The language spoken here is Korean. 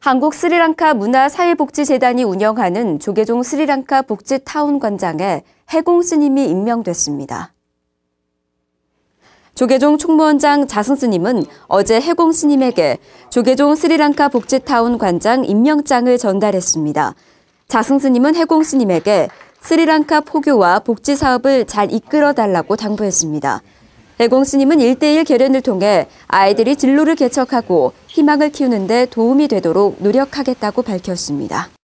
한국 스리랑카 문화사회복지재단이 운영하는 조계종 스리랑카 복지타운 관장에 해공 스님이 임명됐습니다. 조계종 총무원장 자승 스님은 어제 해공 스님에게 조계종 스리랑카 복지타운 관장 임명장을 전달했습니다. 자승 스님은 해공 스님에게 스리랑카 포교와 복지 사업을 잘 이끌어 달라고 당부했습니다. 대공스님은 일대일 계련을 통해 아이들이 진로를 개척하고 희망을 키우는 데 도움이 되도록 노력하겠다고 밝혔습니다.